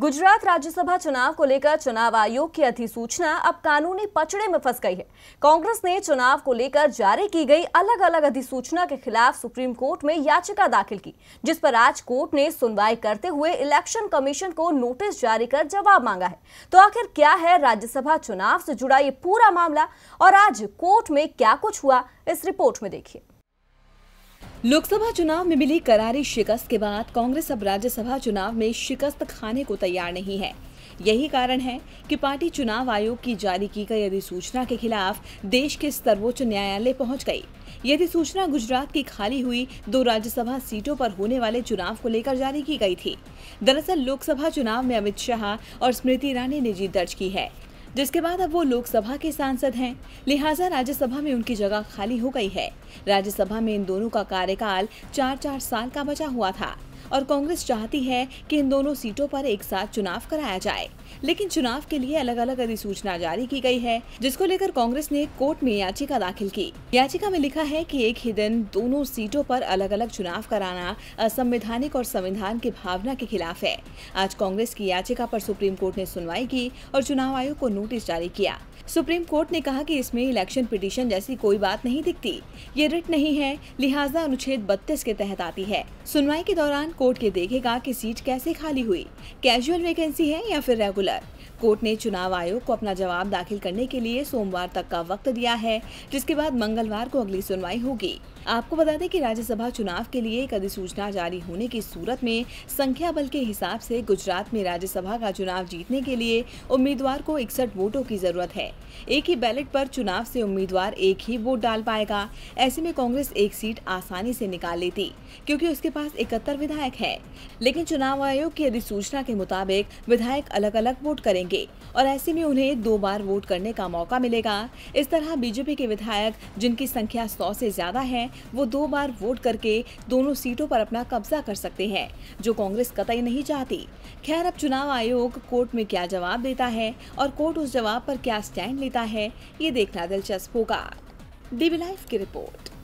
गुजरात राज्यसभा चुनाव को लेकर चुनाव आयोग की अधिसूचना अब कानूनी पचड़े में फंस गई है कांग्रेस ने चुनाव को लेकर जारी की गई अलग अलग अधिसूचना के खिलाफ सुप्रीम कोर्ट में याचिका दाखिल की जिस पर आज कोर्ट ने सुनवाई करते हुए इलेक्शन कमीशन को नोटिस जारी कर जवाब मांगा है तो आखिर क्या है राज्यसभा चुनाव से जुड़ा ये पूरा मामला और आज कोर्ट में क्या कुछ हुआ इस रिपोर्ट में देखिए लोकसभा चुनाव में मिली करारी शिकस्त के बाद कांग्रेस अब राज्यसभा चुनाव में शिकस्त खाने को तैयार नहीं है यही कारण है कि पार्टी चुनाव आयोग की जारी की गई अधिसूचना के खिलाफ देश के सर्वोच्च न्यायालय पहुंच गई ये अधिसूचना गुजरात की खाली हुई दो राज्यसभा सीटों पर होने वाले चुनाव को लेकर जारी की गई थी दरअसल लोकसभा चुनाव में अमित शाह और स्मृति ईरानी ने जीत दर्ज की है जिसके बाद अब वो लोकसभा के सांसद हैं लिहाजा राज्यसभा में उनकी जगह खाली हो गई है राज्यसभा में इन दोनों का कार्यकाल चार चार साल का बचा हुआ था और कांग्रेस चाहती है कि इन दोनों सीटों पर एक साथ चुनाव कराया जाए लेकिन चुनाव के लिए अलग अलग अधिसूचना जारी की गई है जिसको लेकर कांग्रेस ने कोर्ट में याचिका दाखिल की याचिका में लिखा है कि एक ही दिन दोनों सीटों पर अलग अलग चुनाव कराना असंवैधानिक और संविधान की भावना के खिलाफ है आज कांग्रेस की याचिका पर सुप्रीम कोर्ट ने सुनवाई की और चुनाव आयोग को नोटिस जारी किया सुप्रीम कोर्ट ने कहा कि इसमें इलेक्शन पिटीशन जैसी कोई बात नहीं दिखती ये रिट नहीं है लिहाजा अनुच्छेद बत्तीस के तहत आती है सुनवाई के दौरान कोर्ट ये देखेगा कि सीट कैसे खाली हुई कैजुअल वैकेंसी है या फिर रेगुलर कोर्ट ने चुनाव आयोग को अपना जवाब दाखिल करने के लिए सोमवार तक का वक्त दिया है जिसके बाद मंगलवार को अगली सुनवाई होगी आपको बता दें कि राज्यसभा चुनाव के लिए एक अधिसूचना जारी होने की सूरत में संख्या बल के हिसाब से गुजरात में राज्यसभा का चुनाव जीतने के लिए उम्मीदवार को इकसठ वोटों की जरूरत है एक ही बैलेट पर चुनाव से उम्मीदवार एक ही वोट डाल पाएगा ऐसे में कांग्रेस एक सीट आसानी से निकाल लेती क्योंकि उसके पास इकहत्तर विधायक है लेकिन चुनाव आयोग की अधिसूचना के मुताबिक विधायक अलग अलग वोट करेंगे और ऐसे में उन्हें दो बार वोट करने का मौका मिलेगा इस तरह बीजेपी के विधायक जिनकी संख्या सौ से ज्यादा है वो दो बार वोट करके दोनों सीटों पर अपना कब्जा कर सकते हैं जो कांग्रेस कतई नहीं चाहती खैर अब चुनाव आयोग कोर्ट में क्या जवाब देता है और कोर्ट उस जवाब पर क्या स्टैंड लेता है ये देखना दिलचस्प होगा डीबी लाइफ की रिपोर्ट